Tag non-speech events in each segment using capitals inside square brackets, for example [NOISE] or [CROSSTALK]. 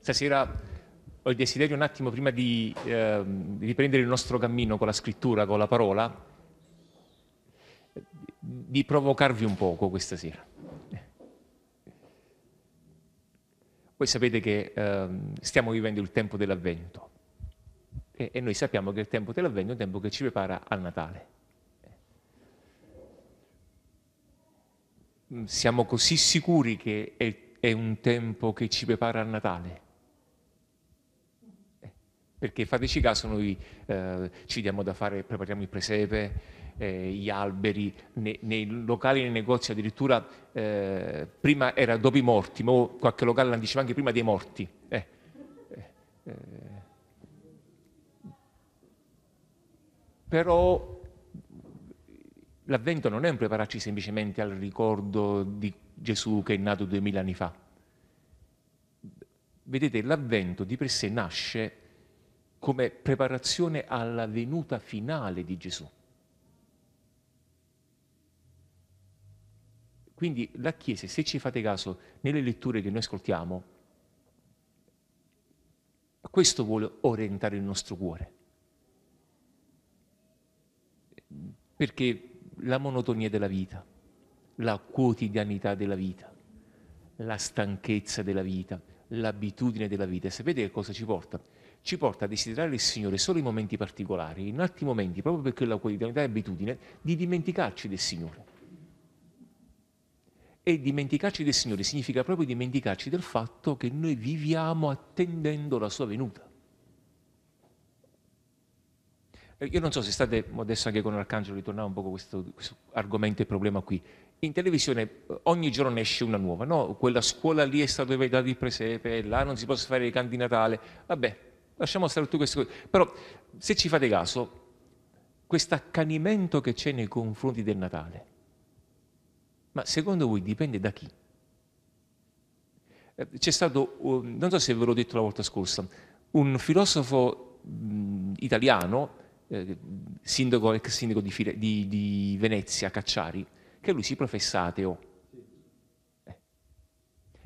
Stasera ho il desiderio un attimo prima di eh, riprendere il nostro cammino con la scrittura, con la parola, di provocarvi un poco questa sera. Voi sapete che ehm, stiamo vivendo il tempo dell'avvento e, e, noi sappiamo che il tempo dell'avvento è un tempo che ci prepara al Natale. Mm, siamo così sicuri che è, è un tempo che ci prepara al Natale eh, perché fateci caso, noi eh, ci diamo da fare, prepariamo il presepe, eh, gli alberi, nei, nei, locali, nei negozi addirittura eh, prima era dopo i morti, ma qualche locale la diceva anche prima dei morti. Eh, eh, eh, però l'avvento non è un prepararci semplicemente al ricordo di Gesù che è nato duemila anni fa. Vedete, l'avvento di per sé nasce come preparazione alla venuta finale di Gesù. Quindi la Chiesa, se ci fate caso, nelle letture che noi ascoltiamo, questo vuole orientare il nostro cuore. Perché la monotonia della vita, la quotidianità della vita, la stanchezza della vita, l'abitudine della vita, sapete che cosa ci porta? Ci porta a desiderare il Signore solo in momenti particolari, in altri momenti, proprio perché la quotidianità è abitudine, di dimenticarci del Signore. E dimenticarci del Signore significa proprio dimenticarci del fatto che noi viviamo attendendo la sua venuta. Eh, io non so se state, adesso anche con l'Arcangelo ritornava un po' questo, questo argomento e problema qui. In televisione eh, ogni giorno ne esce una nuova, no? Quella scuola lì è stata dove dato il presepe, là non si possono fare i canti Natale. Vabbè, lasciamo stare tutte queste cose. Però se ci fate caso, questo accanimento che c'è nei confronti del Natale, ma secondo voi dipende da chi? Eh, c'è stato, non so se ve l'ho detto la volta scorsa, un filosofo italiano, eh, sindaco, ex sindaco di, Fire, di, di Venezia, Cacciari, che lui si professa ateo. Eh.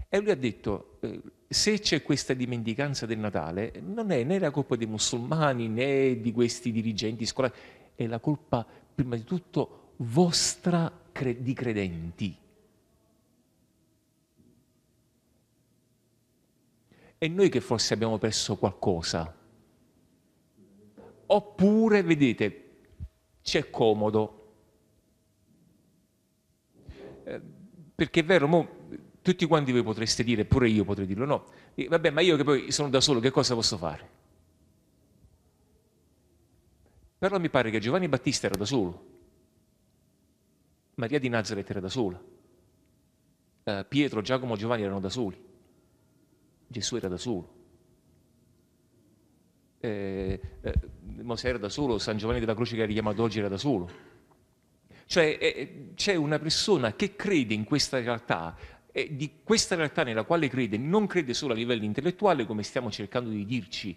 E lui ha detto, se c'è questa dimenticanza del Natale, non è né la colpa dei musulmani né di questi dirigenti scolari, è la colpa prima di tutto vostra cre- di credenti. E noi che forse abbiamo perso qualcosa. Oppure, vedete, c'è comodo. Eh, perché è vero, mo, tutti quanti voi potreste dire, pure io potrei dirlo, no, e, vabbè, ma io che poi sono da solo, che cosa posso fare? Però mi pare che Giovanni Battista era da solo. Maria di Nazareth era da sola, eh, Pietro, Giacomo, e Giovanni erano da soli, Gesù era da solo. Eh, eh, Mosè era da solo, San Giovanni della Croce che ha richiamato oggi era da solo. Cioè eh, eh, c'è una persona che crede in questa realtà e di questa realtà nella quale crede non crede solo a livello intellettuale, come stiamo cercando di dirci,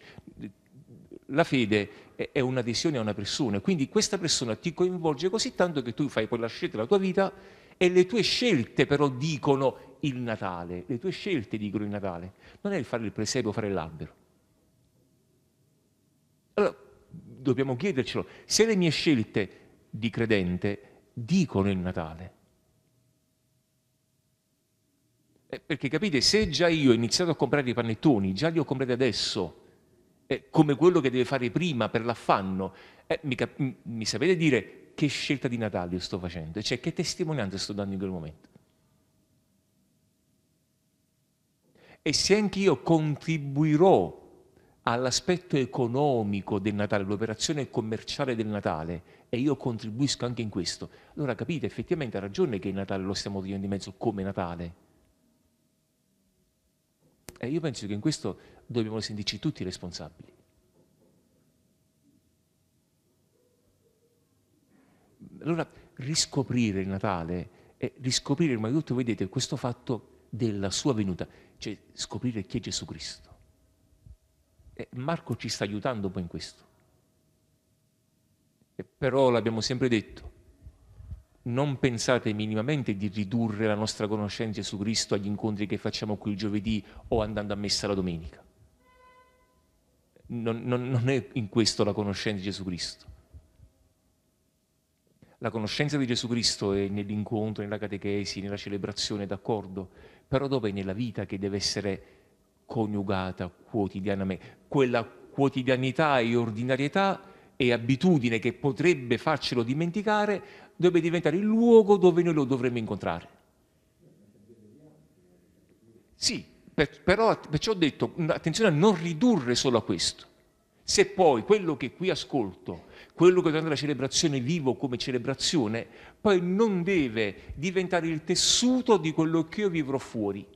la fede è un'adesione a una persona, e quindi questa persona ti coinvolge così tanto che tu fai poi la scelta della tua vita e le tue scelte però dicono il Natale, le tue scelte dicono il Natale, non è il fare il presepe o fare l'albero. Allora, dobbiamo chiedercelo, se le mie scelte di credente dicono il Natale, eh, perché capite, se già io ho iniziato a comprare i panettoni, già li ho comprati adesso, eh, come quello che deve fare prima per l'affanno. Eh, mi, mi, sapete dire che scelta di Natale sto facendo? Cioè che testimonianza sto dando in quel momento? E se anche io contribuirò all'aspetto economico del Natale, all'operazione commerciale del Natale, e io contribuisco anche in questo, allora capite, effettivamente ha ragione che il Natale lo stiamo togliendo di mezzo come Natale. E io penso che in questo dobbiamo sentirci tutti responsabili. Allora, riscoprire il Natale è riscoprire, ma tutto vedete, questo fatto della sua venuta, cioè scoprire chi è Gesù Cristo. E Marco ci sta aiutando un po' in questo. E però l'abbiamo sempre detto, non pensate minimamente di ridurre la nostra conoscenza di Gesù Cristo agli incontri che facciamo qui il giovedì o andando a messa la domenica non, non, non è in questo la conoscenza di Gesù Cristo. La conoscenza di Gesù Cristo è nell'incontro, nella catechesi, nella celebrazione, d'accordo, però dove è nella vita che deve essere coniugata quotidianamente. Quella quotidianità e ordinarietà e abitudine che potrebbe farcelo dimenticare dovrebbe diventare il luogo dove noi lo dovremmo incontrare. Sì, per, però perciò ho detto, attenzione a non ridurre solo a questo. Se poi quello che qui ascolto, quello che durante la celebrazione vivo come celebrazione, poi non deve diventare il tessuto di quello che io vivrò fuori.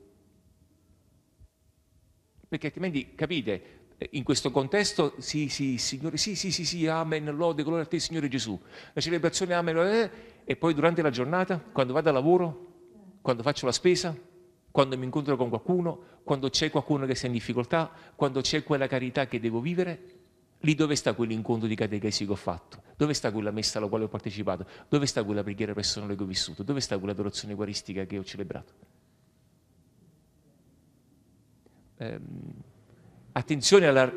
Perché altrimenti, capite, eh, in questo contesto, sì, sì, Signore, sì, sì, sì, sì, amen, lode, gloria a te, Signore Gesù. La celebrazione, amen, lode, eh, e poi durante la giornata, quando vado a lavoro, quando faccio la spesa, quando mi incontro con qualcuno, quando c'è qualcuno che sta in difficoltà, quando c'è quella carità che devo vivere, lì dove sta quell'incontro di catechesi che ho fatto? Dove sta quella messa alla quale ho partecipato? Dove sta quella preghiera personale che ho vissuto? Dove sta quella adorazione eucaristica che ho celebrato? Ehm, attenzione alla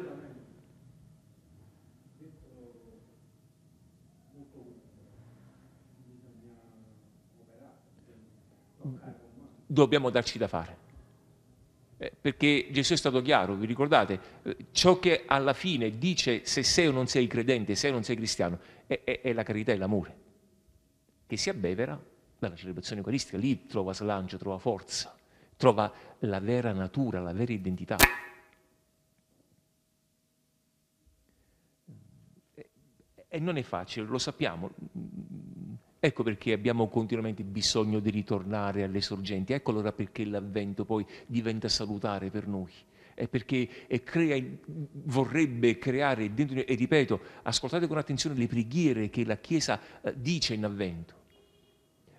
dobbiamo darci da fare. Eh, perché Gesù è stato chiaro, vi ricordate, eh, ciò che alla fine dice se sei o non sei credente, se sei o non sei cristiano, è, è, è la carità e l'amore, che si abbevera dalla celebrazione eucaristica, lì trova slancio, trova forza, trova la vera natura, la vera identità. Eh, e non è facile, lo sappiamo, Ecco perché abbiamo continuamente bisogno di ritornare alle sorgenti, ecco allora perché l'avvento poi diventa salutare per noi. È perché è crea, vorrebbe creare dentro, e ripeto, ascoltate con attenzione le preghiere che la Chiesa eh, dice in avvento,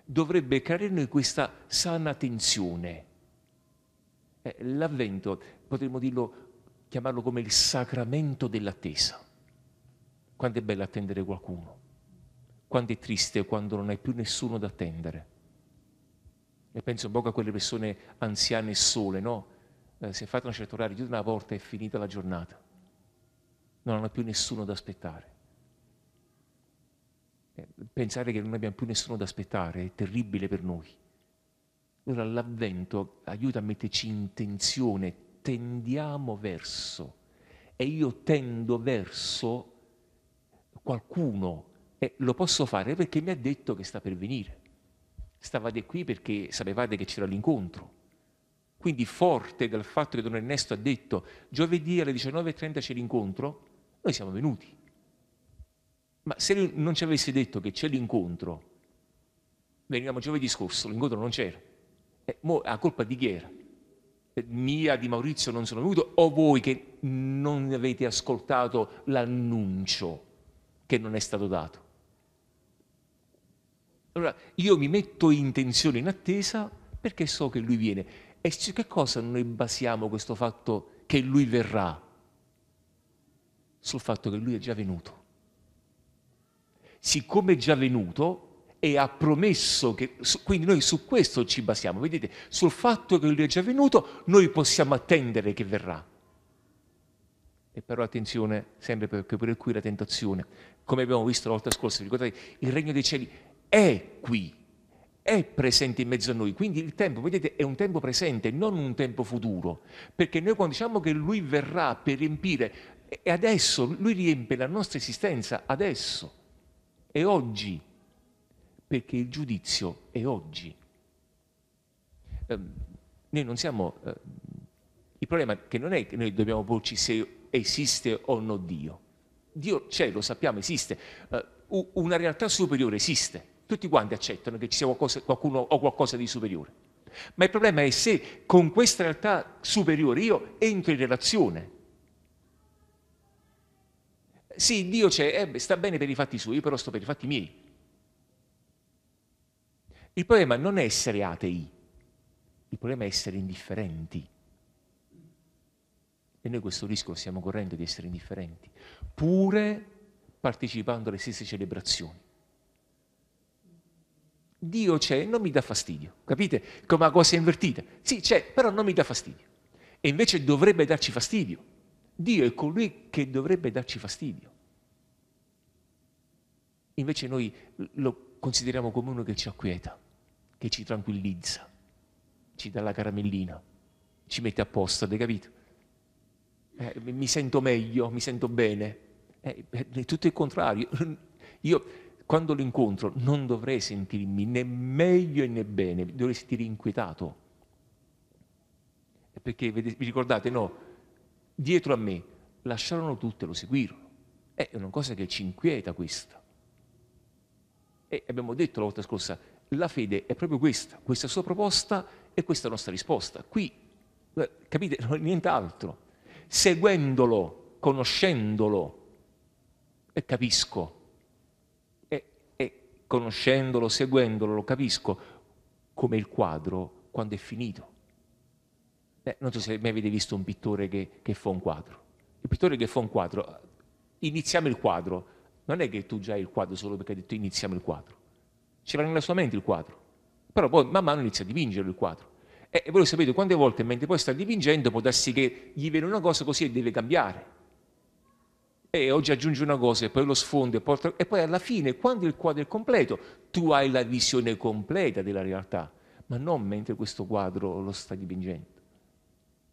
dovrebbe creare in noi questa sana tensione. Eh, l'avvento, potremmo dirlo, chiamarlo come il sacramento dell'attesa. Quanto è bello attendere qualcuno quando è triste, quando non hai più nessuno da attendere. E penso un po' a quelle persone anziane e sole, no? Eh, se fate una certa orario, chiude una porta e è finita la giornata. Non hanno più nessuno da aspettare. Eh, pensare che non abbiamo più nessuno da aspettare è terribile per noi. Allora l'avvento aiuta a metterci in tensione, tendiamo verso, e io tendo verso qualcuno e lo posso fare perché mi ha detto che sta per venire. Stavate qui perché sapevate che c'era l'incontro. Quindi forte dal fatto che Don Ernesto ha detto giovedì alle 19.30 c'è l'incontro, noi siamo venuti. Ma se non ci avesse detto che c'è l'incontro, venivamo giovedì scorso, l'incontro non c'era. E mo, a colpa di chi era? Mia, di Maurizio non sono venuto, o voi che non avete ascoltato l'annuncio che non è stato dato? Allora io mi metto in tensione, in attesa, perché so che lui viene. E su che cosa noi basiamo questo fatto che lui verrà? Sul fatto che lui è già venuto. Siccome è già venuto e ha promesso che... Quindi noi su questo ci basiamo, vedete, sul fatto che lui è già venuto noi possiamo attendere che verrà. E però attenzione, sempre perché pure qui la tentazione, come abbiamo visto la volta scorsa, ricordate, il regno dei cieli è qui, è presente in mezzo a noi. Quindi il tempo, vedete, è un tempo presente, non un tempo futuro. Perché noi quando diciamo che Lui verrà per riempire, è adesso, Lui riempie la nostra esistenza, adesso, è oggi, perché il giudizio è oggi. Eh, noi non siamo... Eh, il problema è che non è che noi dobbiamo porci se esiste o no Dio. Dio c'è, lo sappiamo, esiste. Eh, una realtà superiore esiste tutti quanti accettano che ci sia qualcosa, qualcuno o qualcosa di superiore. Ma il problema è se con questa realtà superiore io entro in relazione. Sì, Dio c'è, eh, sta bene per i fatti suoi, io però sto per i fatti miei. Il problema non è essere atei, il problema è essere indifferenti. E noi questo rischio stiamo correndo di essere indifferenti, pure partecipando alle stesse celebrazioni. Dio c'è, non mi dà fastidio. Capite? Come una cosa invertita. Sì, c'è, però non mi dà fastidio. E invece dovrebbe darci fastidio. Dio è colui che dovrebbe darci fastidio. Invece noi lo consideriamo come uno che ci acquieta, che ci tranquillizza, ci dà la caramellina, ci mette a posto, avete capito? Eh, mi sento meglio, mi sento bene. Eh, eh è tutto il contrario. [LAUGHS] Io quando lo incontro non dovrei sentirmi né meglio né bene, dovrei sentire inquietato. Perché vi ricordate, no, dietro a me lasciarono tutte e lo seguirono. È una cosa che ci inquieta questa. E abbiamo detto la volta scorsa, la fede è proprio questa, questa sua proposta e questa nostra risposta. Qui, eh, capite, non è nient'altro. Seguendolo, conoscendolo, capisco conoscendolo, seguendolo, lo capisco, come il quadro quando è finito. Beh, non so se mai avete visto un pittore che, che fa un quadro. Il pittore che fa un quadro, iniziamo il quadro, non è che tu già hai il quadro solo perché hai detto iniziamo il quadro. Ci va nella sua mente il quadro, però poi man mano inizia a dipingere il quadro. E, voi sapete quante volte mentre poi sta dipingendo può darsi che gli viene una cosa così e deve cambiare e oggi aggiungi una cosa e poi lo sfondi e, porta... e poi alla fine, quando il quadro è completo, tu hai la visione completa della realtà, ma non mentre questo quadro lo sta dipingendo.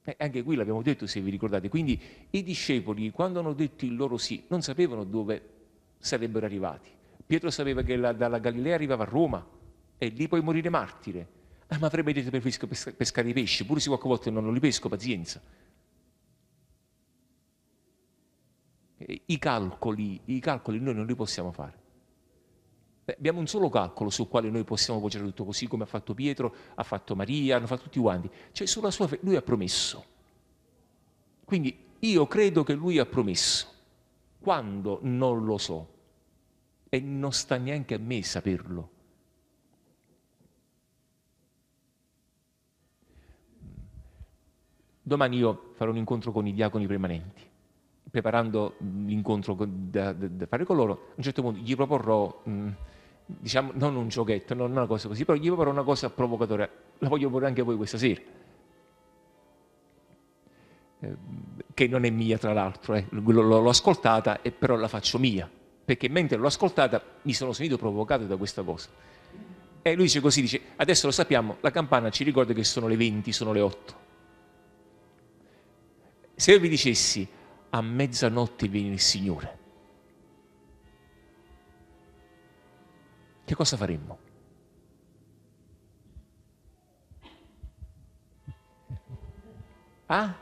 E anche qui l'abbiamo detto, se vi ricordate. Quindi i discepoli, quando hanno detto il loro sì, non sapevano dove sarebbero arrivati. Pietro sapeva che la, dalla Galilea arrivava a Roma e lì puoi morire martire. Ah, ma avrebbe detto preferisco pescare i pesci, pure se qualche volta non li pesco, pazienza. I calcoli, I calcoli noi non li possiamo fare. Abbiamo un solo calcolo sul quale noi possiamo poggiare tutto così come ha fatto Pietro, ha fatto Maria, hanno fatto tutti quanti. Cioè sulla sua fede lui ha promesso. Quindi io credo che lui ha promesso. Quando non lo so. E non sta neanche a me saperlo. Domani io farò un incontro con i diaconi permanenti preparando l'incontro da, da, da, fare con loro, a un certo punto gli proporrò, mh, diciamo, non un giochetto, non una cosa così, però gli proporrò una cosa provocatoria. La voglio porre anche a voi questa sera. Eh, che non è mia, tra l'altro, eh. l'ho, l'ho, ascoltata e però la faccio mia, perché mentre l'ho ascoltata mi sono sentito provocato da questa cosa. E lui dice così, dice, adesso lo sappiamo, la campana ci ricorda che sono le 20, sono le 8. Se io vi dicessi, a mezzanotte viene il Signore. Che cosa faremmo? Ah?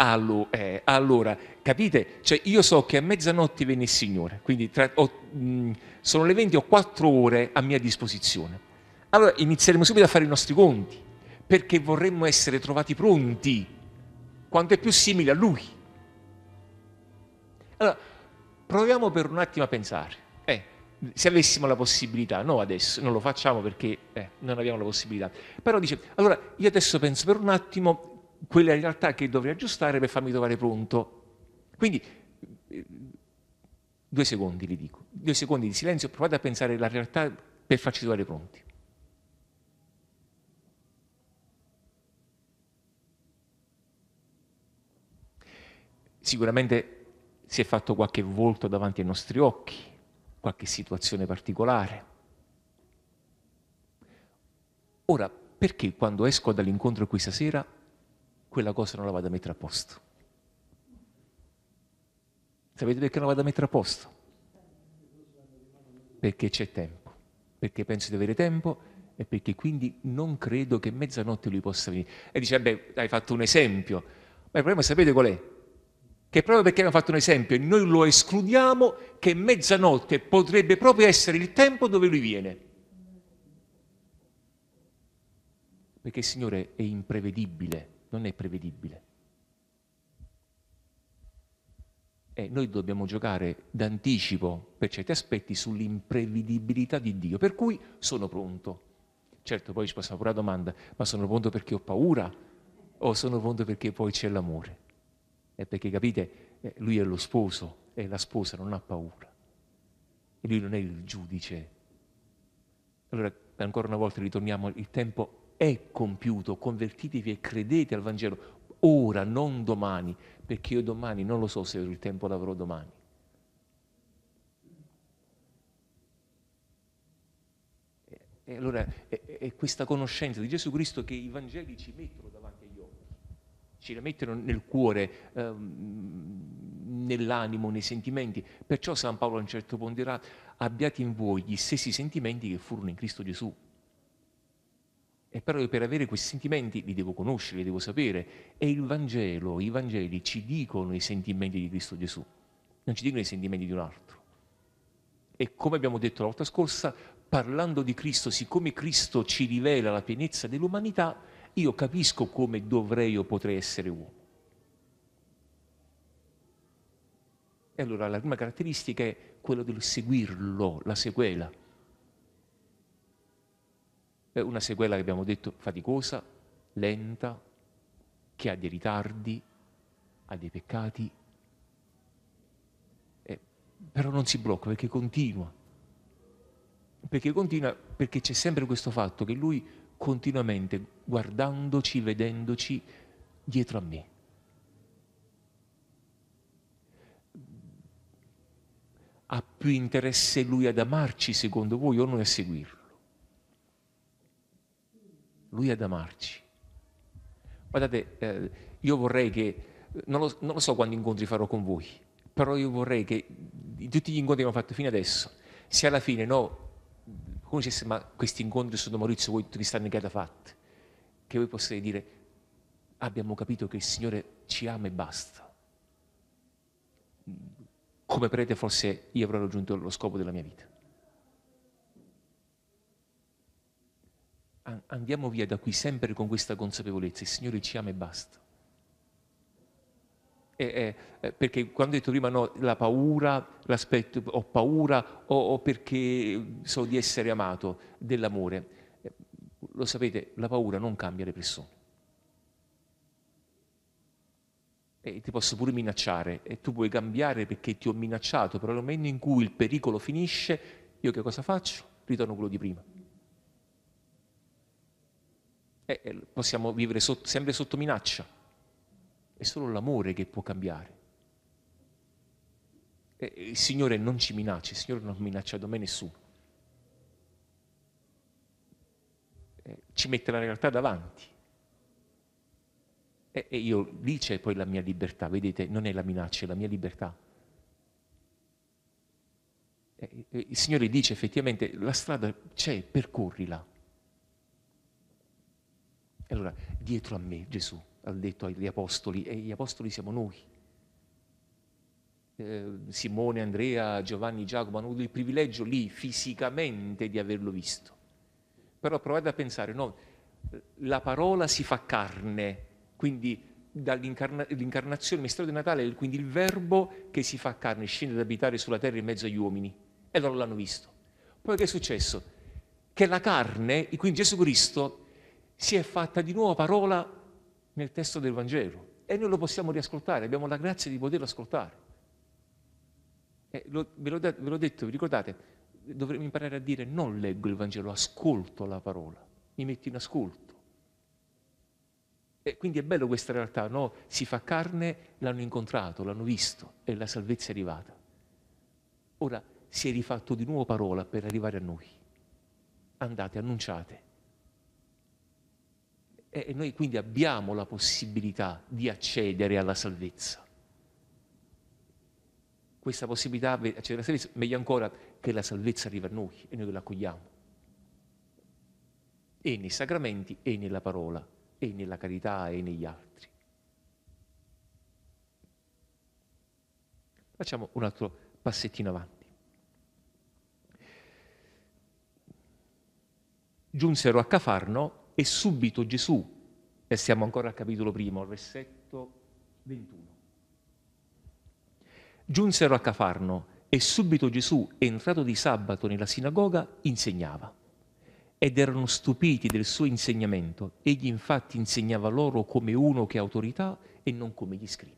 Allora, eh, allora, capite? Cioè, io so che a mezzanotte viene il Signore, quindi tra, ho, mh, mm, sono le 20, ho 4 ore a mia disposizione. Allora inizieremo subito a fare i nostri conti perché vorremmo essere trovati pronti, quanto è più simile a Lui. Allora, proviamo per un attimo a pensare. Eh, se avessimo la possibilità, no adesso, non lo facciamo perché eh, non abbiamo la possibilità, però dice, allora io adesso penso per un attimo quella realtà che dovrei aggiustare per farmi trovare pronto. Quindi eh, due secondi, vi dico, due secondi di silenzio, provate a pensare alla realtà per farci trovare pronti. Sicuramente si è fatto qualche volto davanti ai nostri occhi, qualche situazione particolare. Ora, perché quando esco dall'incontro qui stasera quella cosa non la vado a mettere a posto? Sapete perché non la vado a mettere a posto? Perché c'è tempo, perché penso di avere tempo e perché quindi non credo che mezzanotte lui possa venire. E dice, beh, hai fatto un esempio, ma il problema sapete qual è? che proprio perché abbiamo fatto un esempio e noi lo escludiamo, che mezzanotte potrebbe proprio essere il tempo dove lui viene. Perché il Signore è imprevedibile, non è prevedibile. E noi dobbiamo giocare d'anticipo per certi aspetti sull'imprevedibilità di Dio, per cui sono pronto. Certo, poi ci passa pure la domanda, ma sono pronto perché ho paura o sono pronto perché poi c'è l'amore? È eh, perché capite, eh, lui è lo sposo e la sposa non ha paura. E lui non è il giudice. Allora, ancora una volta ritorniamo, il tempo è compiuto, convertitevi e credete al Vangelo ora, non domani, perché io domani non lo so se il tempo l'avrò domani. E allora è, è questa conoscenza di Gesù Cristo che i Vangeli ci mettono da la mettono nel cuore, ehm, nell'animo, nei sentimenti. Perciò San Paolo a un certo punto dirà, abbiate in voi gli stessi sentimenti che furono in Cristo Gesù. E però io per avere questi sentimenti li devo conoscere, li devo sapere. E il Vangelo, i Vangeli ci dicono i sentimenti di Cristo Gesù, non ci dicono i sentimenti di un altro. E come abbiamo detto la volta scorsa, parlando di Cristo, siccome Cristo ci rivela la pienezza dell'umanità, io capisco come dovrei o potrei essere uomo. E allora la prima caratteristica è quella del seguirlo, la sequela. È una sequela che abbiamo detto faticosa, lenta, che ha dei ritardi, ha dei peccati, eh, però non si blocca perché continua. Perché continua perché c'è sempre questo fatto che lui continuamente guardandoci, vedendoci dietro a me. Ha più interesse lui ad amarci secondo voi o noi a seguirlo? Lui ad amarci. Guardate, eh, io vorrei che, non lo, non lo so quanti incontri farò con voi, però io vorrei che di tutti gli incontri che abbiamo fatto fino adesso, se alla fine no, come se ma questi incontri su Don Maurizio voi tutti stanno che fatti, che voi possiate dire abbiamo capito che il Signore ci ama e basta. Come prete forse io avrò raggiunto lo scopo della mia vita. Andiamo via da qui sempre con questa consapevolezza, il Signore ci ama e basta eh, eh, perché quando ho detto prima no, la paura, l'aspetto, ho paura o, o, perché so di essere amato, dell'amore, eh, lo sapete, la paura non cambia le persone. E ti posso pure minacciare e tu puoi cambiare perché ti ho minacciato, però nel momento in cui il pericolo finisce, io che cosa faccio? Ritorno quello di prima. possiamo vivere sotto, sempre sotto minaccia è solo l'amore che può cambiare. E il Signore non ci minaccia, il Signore non ha minacciato mai nessuno. Eh, ci mette la realtà davanti. E, e io lì c'è poi la mia libertà, vedete, non è la minaccia, è la mia libertà. E, il Signore dice effettivamente la strada c'è, percorrila. E allora, dietro a me, Gesù, ha detto agli apostoli, e gli apostoli siamo noi. Eh, Simone, Andrea, Giovanni, Giacomo hanno avuto il privilegio lì fisicamente di averlo visto. Però provate a pensare, no, la parola si fa carne, quindi dall'incarnazione, il mistero di Natale, quindi il verbo che si fa carne, scende ad abitare sulla terra in mezzo agli uomini. E loro l'hanno visto. Poi che è successo? Che la carne, quindi Gesù Cristo, si è fatta di nuovo parola nel testo del Vangelo e noi lo possiamo riascoltare, abbiamo la grazia di poterlo ascoltare. Lo, ve, l'ho detto, ve l'ho detto, vi ricordate, dovremmo imparare a dire non leggo il Vangelo, ascolto la parola, mi metto in ascolto. E quindi è bello questa realtà, no? Si fa carne, l'hanno incontrato, l'hanno visto e la salvezza è arrivata. Ora si è rifatto di nuovo parola per arrivare a noi. Andate, annunciate. E noi quindi abbiamo la possibilità di accedere alla salvezza. Questa possibilità di accedere alla salvezza, meglio ancora che la salvezza arriva a noi e noi la accogliamo. E nei sacramenti, e nella parola, e nella carità, e negli altri. Facciamo un altro passettino avanti. Giunsero a Cafarno e subito Gesù, e siamo ancora al capitolo primo, al versetto 21. Giunsero a Cafarno e subito Gesù, entrato di sabato nella sinagoga, insegnava. Ed erano stupiti del suo insegnamento. Egli infatti insegnava loro come uno che ha autorità e non come gli scribi.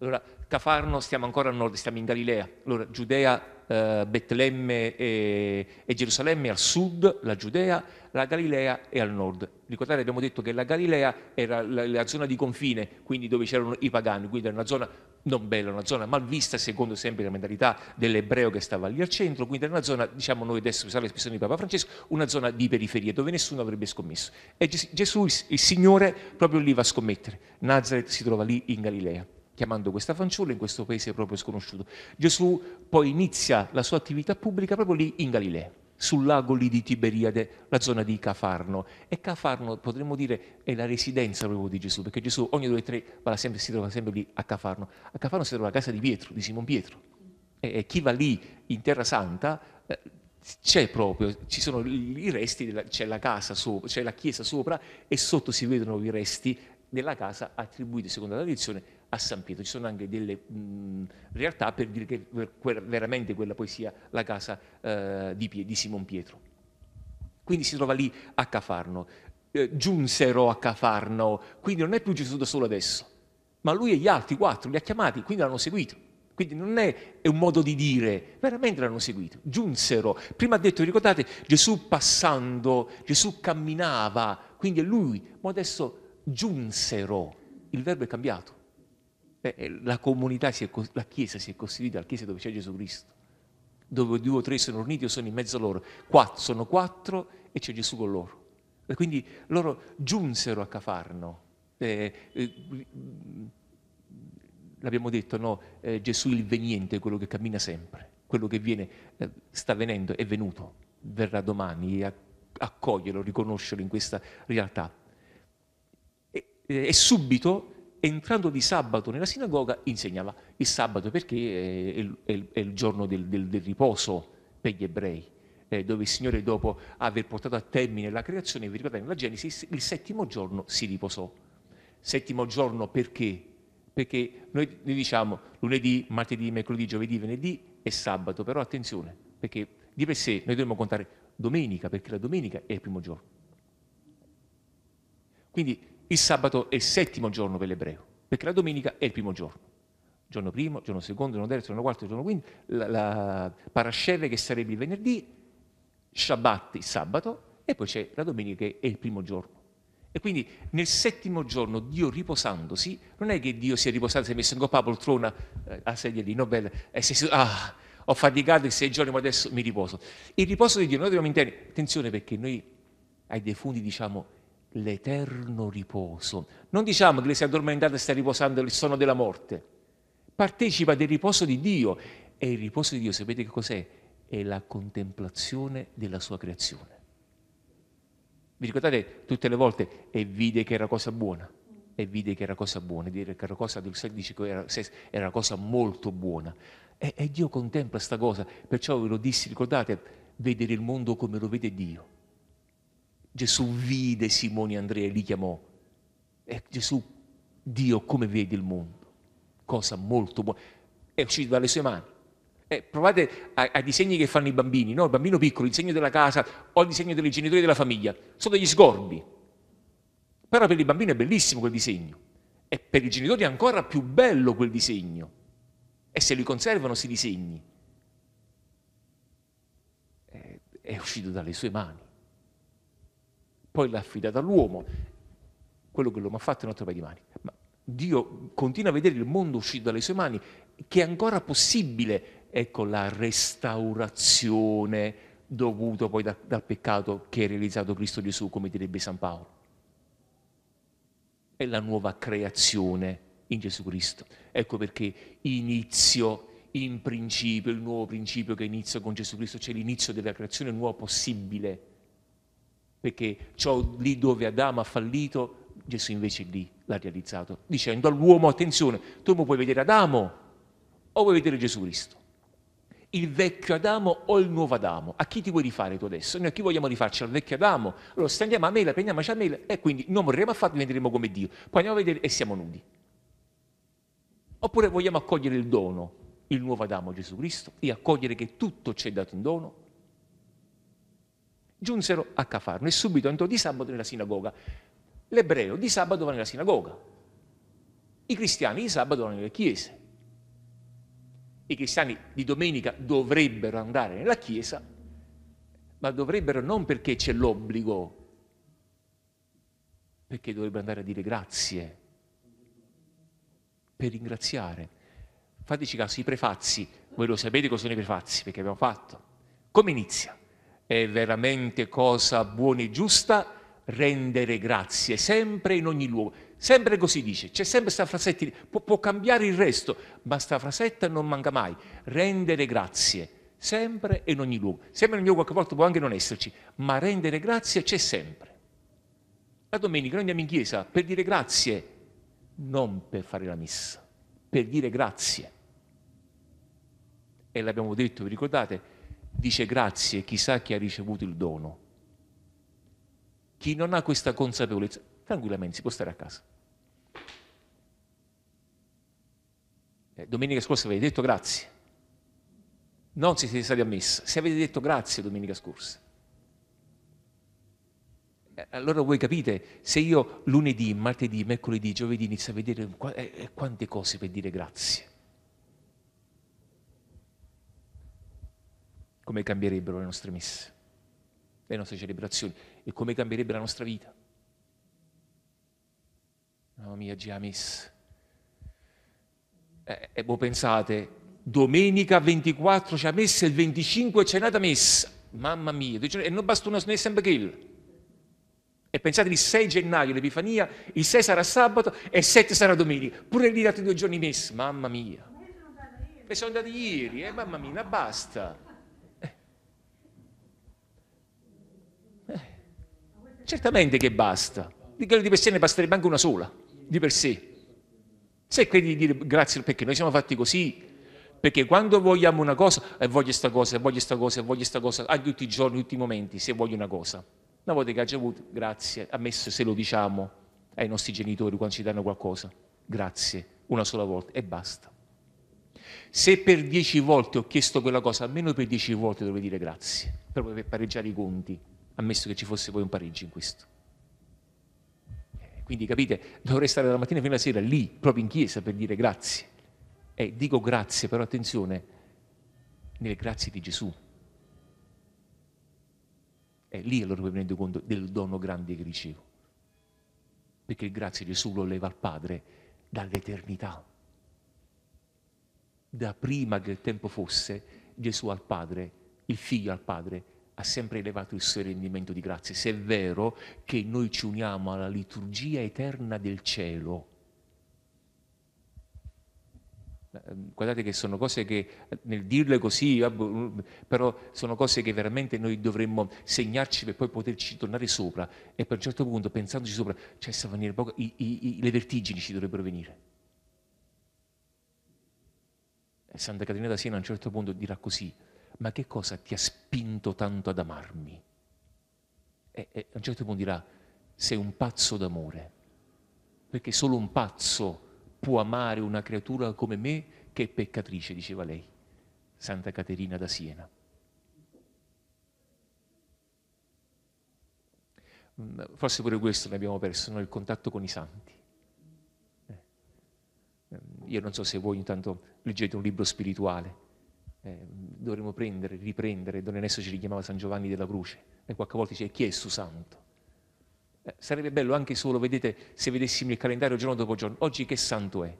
Allora, Cafarno, stiamo ancora a nord, stiamo in Galilea. Allora, Giudea eh, Betlemme e, e, Gerusalemme al sud, la Giudea, la Galilea e al nord. Ricordate abbiamo detto che la Galilea era la, la zona di confine, quindi dove c'erano i pagani, quindi era una zona non bella, una zona mal vista secondo sempre la mentalità dell'ebreo che stava lì al centro, quindi era una zona, diciamo noi adesso usiamo l'espressione di Papa Francesco, una zona di periferia dove nessuno avrebbe scommesso. E Gesù, il Signore, proprio lì va a scommettere. Nazareth si trova lì in Galilea chiamando questa fanciulla in questo paese proprio sconosciuto. Gesù poi inizia la sua attività pubblica proprio lì in Galilea, sul lago lì di Tiberiade, la zona di Cafarno. E Cafarno, potremmo dire, è la residenza proprio di Gesù, perché Gesù ogni due o tre sempre, si trova sempre lì a Cafarno. A Cafarno si trova la casa di Pietro, di Simon Pietro. E, e chi va lì in Terra Santa... Eh, c'è proprio, ci sono i resti, della, c'è la casa sopra, c'è la chiesa sopra e sotto si vedono i resti della casa attribuiti secondo la tradizione a San Pietro. Ci sono anche delle mh, mm, realtà per dire che per veramente quella poi sia la casa eh, di, Pie, di Simon Pietro. Quindi si trova lì a Cafarno. Eh, giunsero a Cafarno, quindi non è più Gesù da solo adesso, ma lui e gli altri quattro li ha chiamati, quindi l'hanno seguito. Quindi non è, è, un modo di dire, veramente l'hanno seguito, giunsero. Prima ha detto, ricordate, Gesù passando, Gesù camminava, quindi è lui, ma adesso giunsero, il verbo è cambiato. Eh, eh, la comunità, è, la Chiesa si è costituita, la Chiesa dove c'è Gesù Cristo, dove due o tre sono uniti o sono in mezzo a loro, quattro, sono quattro e c'è Gesù con loro. E quindi loro giunsero a Cafarno. Eh, eh, l'abbiamo detto, no? Eh, Gesù il veniente, quello che cammina sempre, quello che viene, eh, sta venendo, è venuto, verrà domani, a, accoglierlo, riconoscerlo in questa realtà. e, e subito entrando di sabato nella sinagoga insegnava il sabato perché eh, è, il, è il giorno del, del, del, riposo per gli ebrei, eh, dove il Signore dopo aver portato a termine la creazione, vi ricordate nella Genesi, il settimo giorno si riposò. Settimo giorno perché? Perché noi, noi diciamo lunedì, martedì, mercoledì, giovedì, venerdì e sabato, però attenzione, perché di per sé noi dobbiamo contare domenica, perché la domenica è il primo giorno. Quindi il sabato è il settimo giorno per l'ebreo, perché la domenica è il primo giorno. Giorno primo, giorno secondo, giorno terzo, giorno quarto, giorno quinto, la, la parasceve che sarebbe il venerdì, Shabbat il sabato e poi c'è la domenica che è il primo giorno. E quindi nel settimo giorno Dio riposandosi, non è che Dio si è riposato, si è messo in coppa a poltrona, eh, a sedia di Nobel, e si è ah, ho faticato i sei giorni, ma adesso mi riposo. Il riposo di Dio, noi dobbiamo intendere, attenzione perché noi ai defunti diciamo l'eterno riposo. Non diciamo che lei si è addormentata e sta riposando il sonno della morte. Partecipa del riposo di Dio. E il riposo di Dio, sapete che cos'è? È la contemplazione della sua creazione. Vi ricordate tutte le volte e vide che era cosa buona? E vide che era cosa buona, dire che era cosa del 16 era, era cosa molto buona. E, e Dio contempla questa cosa, perciò ve lo dissi, ricordate, vedere il mondo come lo vede Dio Gesù vide Simone e Andrea e li chiamò. E Gesù, Dio, come vede il mondo? Cosa molto buona. È uscito dalle sue mani. Eh, provate ai disegni che fanno i bambini, no? il bambino piccolo, il disegno della casa o il disegno dei genitori della famiglia. Sono degli sgorbi. Però per il bambino è bellissimo quel disegno. E per i genitori è ancora più bello quel disegno. E se li conservano si disegni. Eh, è uscito dalle sue mani poi l'ha affidata all'uomo, quello che l'uomo ha fatto è un altro paio di mani. Ma Dio continua a vedere il mondo uscito dalle sue mani, che è ancora possibile, ecco, la restaurazione dovuta poi da, dal peccato che è realizzato Cristo Gesù, come direbbe San Paolo. È la nuova creazione in Gesù Cristo. Ecco perché inizio in principio, il nuovo principio che inizia con Gesù Cristo, cioè l'inizio della creazione nuova possibile perché ciò lì dove Adamo ha fallito, Gesù invece lì l'ha realizzato, dicendo all'uomo, attenzione, tu puoi vedere Adamo o vuoi vedere Gesù Cristo? Il vecchio Adamo o il nuovo Adamo? A chi ti vuoi rifare tu adesso? Noi a chi vogliamo rifarci? Al vecchio Adamo? Allora stendiamo a mela, prendiamoci a mela e quindi non morremo affatto, diventeremo come Dio. Poi andiamo a vedere e siamo nudi. Oppure vogliamo accogliere il dono, il nuovo Adamo Gesù Cristo, e accogliere che tutto ci è dato in dono Giunsero a Cafarno e subito entrò di sabato nella sinagoga. L'ebreo di sabato va nella sinagoga, i cristiani di sabato vanno nelle chiese. I cristiani di domenica dovrebbero andare nella chiesa, ma dovrebbero non perché c'è l'obbligo, perché dovrebbero andare a dire grazie, per ringraziare. Fateci caso, i prefazzi, voi lo sapete cosa sono i prefazzi, perché abbiamo fatto. Come inizia? è veramente cosa buona e giusta rendere grazie sempre in ogni luogo. Sempre così dice, c'è sempre questa frasetta, può, può, cambiare il resto, ma sta frasetta non manca mai, rendere grazie sempre e in ogni luogo. Sempre in ogni luogo qualche volta può anche non esserci, ma rendere grazie c'è sempre. La domenica noi andiamo in chiesa per dire grazie, non per fare la messa, per dire grazie. E l'abbiamo detto, vi ricordate? dice grazie chissà chi ha ricevuto il dono. Chi non ha questa consapevolezza, tranquillamente si può stare a casa. Eh, domenica scorsa avete detto grazie. Non se siete stati ammessi, se avete detto grazie domenica scorsa. Eh, allora voi capite, se io lunedì, martedì, mercoledì, giovedì inizio a vedere eh, quante cose per dire grazie come cambierebbero le nostre messe, le nostre celebrazioni e come cambierebbe la nostra vita. Mamma mia, già messa. Eh, e eh, voi pensate, domenica 24 c'è la messa, e il 25 c'è nata messa. Mamma mia, e non basta una snessa sempre quello. E pensate, il 6 gennaio l'Epifania, il 6 sarà sabato e il 7 sarà domenica. Pure lì altri due giorni messa. mamma mia. E sono andati ieri, eh, mamma mia, basta. Certamente che basta. Di quello di per sé ne basterebbe anche una sola, di per sé. Se credi di dire grazie perché noi siamo fatti così, perché quando vogliamo una cosa, eh, voglio questa cosa, eh, voglio questa cosa, eh, voglio questa cosa, anche tutti i giorni, tutti i momenti, se voglio una cosa. Una volta che hai già avuto, grazie, ammesso se lo diciamo ai nostri genitori quando ci danno qualcosa, grazie, una sola volta e basta. Se per dieci volte ho chiesto quella cosa, almeno per dieci volte dovrei dire grazie, proprio per pareggiare i conti ammesso che ci fosse poi un Parigi in questo. Eh, quindi capite, dovrei stare dalla mattina fino alla sera lì, proprio in chiesa, per dire grazie. E dico grazie, però attenzione, nelle grazie di Gesù. E lì allora mi rendo conto del dono grande che ricevo. Perché il grazie di Gesù lo leva al Padre dall'eternità. Da prima che il tempo fosse, Gesù al Padre, il Figlio al Padre, ha sempre elevato il suo rendimento di grazie, se è vero che noi ci uniamo alla liturgia eterna del cielo. Eh, ehm, guardate che sono cose che, eh, nel dirle così, eh, boh, mm, però sono cose che veramente noi dovremmo segnarci per poi poterci tornare sopra e per un certo punto, pensandoci sopra, cioè, venire poco, i, i, le vertigini ci dovrebbero venire. Santa Caterina da Siena a un certo punto dirà così, ma che cosa ti ha spinto tanto ad amarmi? E, e a un certo punto dirà, sei un pazzo d'amore, perché solo un pazzo può amare una creatura come me che è peccatrice, diceva lei, Santa Caterina da Siena. Mm, forse pure questo ne abbiamo perso, no? il contatto con i santi. Eh. Mm, io non so se voi intanto leggete un libro spirituale, eh, dovremmo prendere, riprendere, Don Enesso ci richiamava San Giovanni della Croce, e qualche volta dice chi è su santo? Eh, sarebbe bello anche solo, vedete, se vedessimo il calendario giorno dopo giorno, oggi che santo è?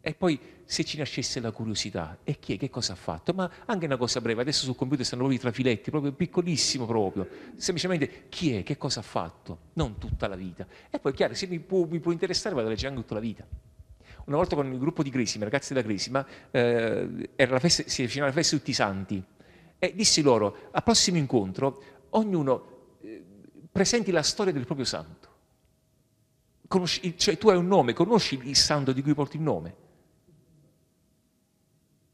E poi se ci nascesse la curiosità, e chi è, che cosa ha fatto? Ma anche una cosa breve, adesso sul computer stanno proprio i trafiletti, proprio piccolissimo proprio, semplicemente chi è, che cosa ha fatto, non tutta la vita. E poi chiaro, se mi può, mi può interessare vado a leggere anche tutta la vita. Una volta con il gruppo di Grisima, ragazzi della Grisima, eh, festa, si avvicinava la festa di tutti i santi e dissi loro, al prossimo incontro, ognuno eh, presenti la storia del proprio santo. Conosci, cioè tu hai un nome, conosci il santo di cui porti il nome.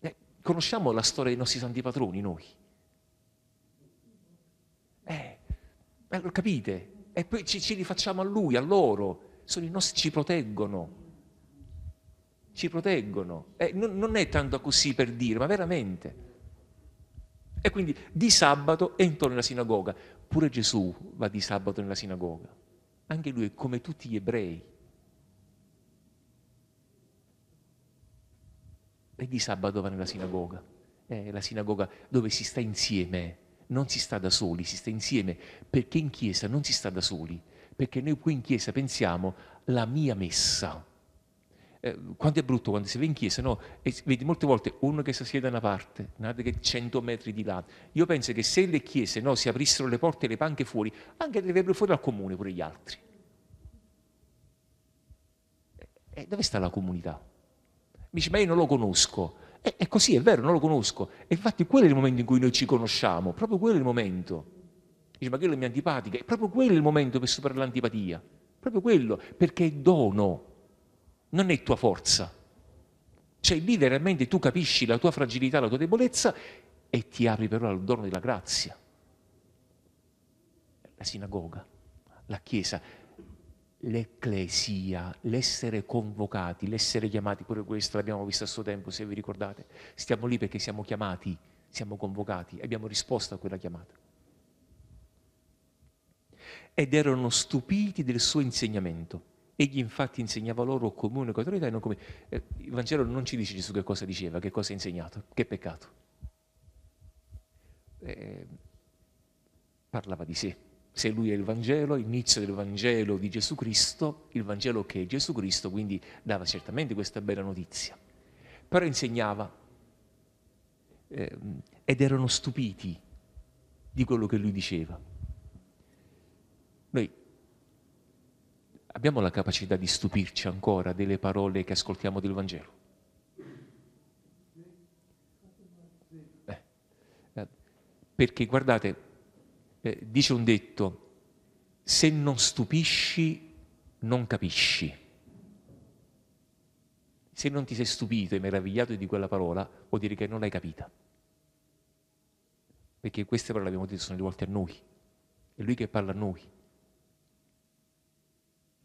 Eh, conosciamo la storia dei nostri santi patroni noi. Eh, lo capite? E poi ci, ci rifacciamo a lui, a loro. Nostri, ci proteggono ci proteggono. Eh, non, non è tanto così per dire, ma veramente. E quindi di sabato entro nella sinagoga. Pure Gesù va di sabato nella sinagoga. Anche lui è come tutti gli ebrei. E di sabato va nella sinagoga. È la sinagoga dove si sta insieme. Non si sta da soli, si sta insieme. Perché in chiesa non si sta da soli. Perché noi qui in chiesa pensiamo la mia messa eh, quanto è brutto quando si va in chiesa, no? E vedi molte volte uno che si siede da una parte, un altro che 100 metri di là. Io penso che se le chiese no, si aprissero le porte e le panche fuori, anche andrebbero fuori dal comune pure gli altri. E eh, eh, dove sta la comunità? Mi dice, ma io non lo conosco. E, eh, è così, è vero, non lo conosco. E infatti quello è il momento in cui noi ci conosciamo, proprio quello è il momento. Dice, ma quello mia antipatica, è proprio quello il momento per superare l'antipatia. Proprio quello, perché è dono non è tua forza. Cioè lì veramente tu capisci la tua fragilità, la tua debolezza e ti apri però al dono della grazia. La sinagoga, la chiesa, l'ecclesia, l'essere convocati, l'essere chiamati, pure questo l'abbiamo visto a suo tempo, se vi ricordate. Stiamo lì perché siamo chiamati, siamo convocati, abbiamo risposto a quella chiamata. Ed erano stupiti del suo insegnamento Egli infatti insegnava loro comune con autorità e non comune. Eh, il Vangelo non ci dice Gesù che cosa diceva, che cosa ha insegnato, che peccato. Eh, parlava di sé. Se lui è il Vangelo, inizio del Vangelo di Gesù Cristo, il Vangelo che è Gesù Cristo, quindi dava certamente questa bella notizia. Però insegnava eh, ed erano stupiti di quello che lui diceva. Noi abbiamo la capacità di stupirci ancora delle parole che ascoltiamo del Vangelo. Eh, eh, perché guardate, eh, dice un detto, se non stupisci, non capisci. Se non ti sei stupito e meravigliato di quella parola, vuol dire che non l'hai capita. Perché queste parole, abbiamo detto, sono rivolte a noi. È Lui che parla a noi